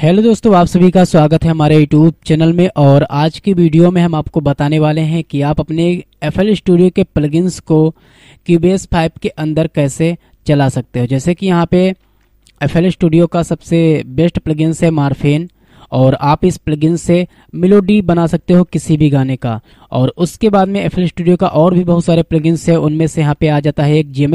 hello दोस्तों आप सभी का स्वागत है हमारे यूट्यूब चैनल में और आज की वीडियो में हम आपको बताने वाले हैं कि आप अपने एफ स्टूडियो के प्लगइन्स को क्यूबेस 5 के अंदर कैसे चला सकते हो जैसे कि यहाँ पे एफ एल स्टूडियो का सबसे बेस्ट प्लगइन्स है मारफेन और आप इस प्लगइन से मेलोडी बना सकते हो किसी भी गाने का और उसके बाद में एफएल स्टूडियो का और भी बहुत सारे प्लगइन्स है उनमें से यहाँ पे आ जाता है एक जी एम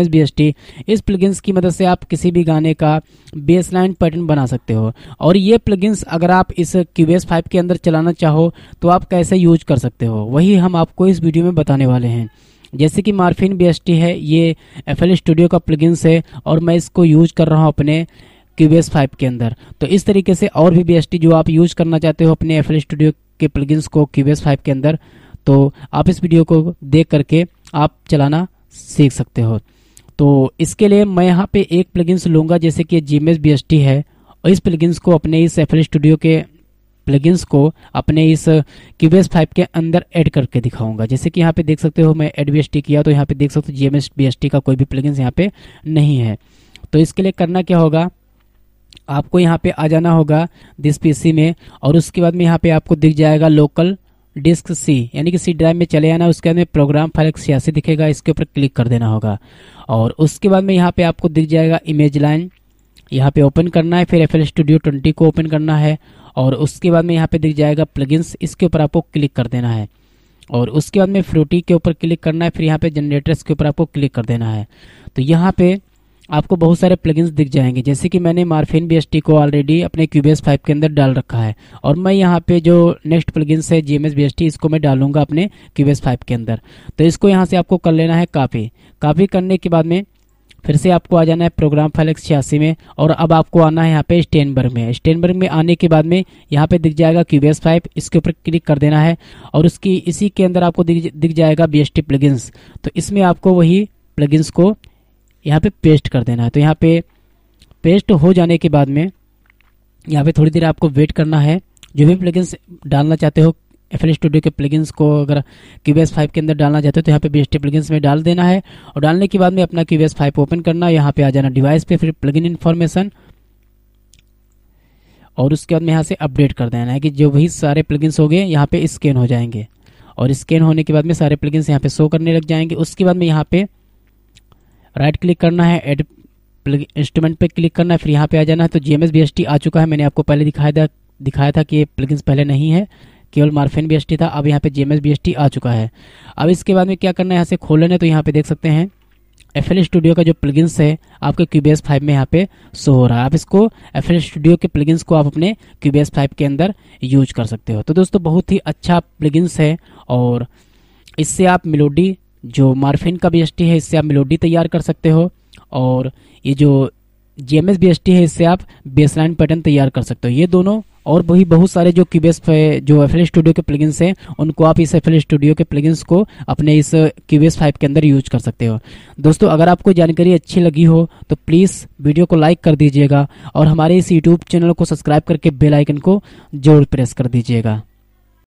इस प्लगइन्स की मदद से आप किसी भी गाने का बेस लाइन पैटर्न बना सकते हो और ये प्लगइन्स अगर आप इस क्यूबेस फाइव के अंदर चलाना चाहो तो आप कैसे यूज कर सकते हो वही हम आपको इस वीडियो में बताने वाले हैं जैसे कि मार्फिन बी है ये एफ स्टूडियो का प्लगइन्स है और मैं इसको यूज कर रहा हूँ अपने क्यूबेस फाइव के अंदर तो इस तरीके से और भी बी जो आप यूज करना चाहते हो अपने एफ स्टूडियो के प्लगइन्स को क्यूबेस फाइव के अंदर तो आप इस वीडियो को देख करके आप चलाना सीख सकते हो तो इसके लिए मैं यहाँ पे एक प्लगइन्स लूंगा जैसे कि जीमेस बी है और इस प्लगइन्स को अपने इस एफ स्टूडियो के प्लगइन्स को अपने इस क्यूबेस फाइव के अंदर ऐड करके दिखाऊंगा जैसे कि यहाँ पे देख सकते हो मैं एड बी किया तो यहाँ पे देख सकते हो जी एम का कोई भी प्लगइन्स यहाँ पे नहीं है तो इसके लिए करना क्या होगा आपको यहाँ पे आ जाना होगा दिस पीसी में और उसके बाद में यहाँ पे आपको दिख जाएगा लोकल डिस्क सी यानी कि सी ड्राइव में चले आना उसके बाद में प्रोग्राम फाइल एक सियासी दिखेगा इसके ऊपर क्लिक कर देना होगा और उसके बाद में यहाँ पे आपको दिख जाएगा इमेज लाइन यहाँ पे ओपन करना है फिर एफ स्टूडियो ट्वेंटी को ओपन करना है और उसके बाद में यहाँ पे दिख जाएगा प्लगइन्स इसके ऊपर आपको क्लिक कर देना है और उसके बाद में फ्रूटी के ऊपर क्लिक करना है फिर यहाँ पे जनरेटर्स के ऊपर आपको क्लिक कर देना है तो यहाँ पे आपको बहुत सारे प्लगइन्स दिख जाएंगे जैसे कि मैंने मार्फिन बी को ऑलरेडी अपने क्यूबेस फाइव के अंदर डाल रखा है और मैं यहाँ पे जो नेक्स्ट प्लगइन्स है जी एम इसको मैं डालूंगा अपने क्यूबेस फाइव के अंदर तो इसको यहाँ से आपको कर लेना है काफ़ी काफ़ी करने के बाद में फिर से आपको आ जाना है प्रोग्राम फाइल एक्स छियासी में और अब आपको आना है यहाँ पे स्टेनबर्ग में स्टेनबर्ग में आने के बाद में यहाँ पे दिख जाएगा क्यूबेस फाइव इसके ऊपर क्लिक कर देना है और उसकी इसी के अंदर आपको दिख, दिख जाएगा बी एस टी तो इसमें आपको वही प्लगइन्स को यहाँ पे पेस्ट कर देना है तो यहाँ पे पेस्ट हो जाने के बाद में यहाँ पे थोड़ी देर आपको वेट करना है जो भी प्लेगन्स डालना चाहते हो एफ स्टूडियो के प्लेगन्स को अगर क्यूबेस फाइव के अंदर डालना चाहते हो तो यहाँ पे बी प्लेगन्स में डाल देना है और डालने के बाद में अपना क्यूबेस फाइव ओपन करना है यहाँ पे आ जाना डिवाइस पे फिर प्लगइन इन्फॉर्मेशन और उसके बाद में यहाँ से अपडेट कर देना है कि जो भी सारे प्लगन्स हो गए यहाँ पे स्कैन हो जाएंगे और स्कैन होने के बाद में सारे प्लगन्स यहाँ पे शो करने लग जाएंगे उसके बाद में यहाँ पे राइट क्लिक करना है एड इंस्ट्रूमेंट पे क्लिक करना है फिर यहाँ पे आ जाना है तो जी एम आ चुका है मैंने आपको पहले दिखाया था दिखाया था कि ये प्लगइन्स पहले नहीं है केवल मार्फेन बी था अब यहाँ पे जी एम आ चुका है अब इसके बाद में क्या करना है यहाँ से खोलना है तो यहाँ पे देख सकते हैं एफ स्टूडियो का जो प्लगिंस है आपके क्यूबीएस फाइव में यहाँ पे शो हो रहा है आप इसको एफ स्टूडियो के प्लगइन्स को आप अपने क्यूबीएस फाइव के अंदर यूज कर सकते हो तो दोस्तों बहुत ही अच्छा प्लगइन्स है और इससे आप मिलोडी जो मार्फिन का बी है इससे आप मेलोडी तैयार कर सकते हो और ये जो जी एम है इससे आप बेसलाइन पैटर्न तैयार कर सकते हो ये दोनों और वही बहुत सारे जो क्यूबेस जो एफ स्टूडियो के प्लगइन्स हैं उनको आप इस एफ स्टूडियो के प्लगइन्स को अपने इस क्यूबेस फाइव के अंदर यूज कर सकते हो दोस्तों अगर आपको जानकारी अच्छी लगी हो तो प्लीज़ वीडियो को लाइक कर दीजिएगा और हमारे इस यूट्यूब चैनल को सब्सक्राइब करके बेलाइकन को जरूर प्रेस कर दीजिएगा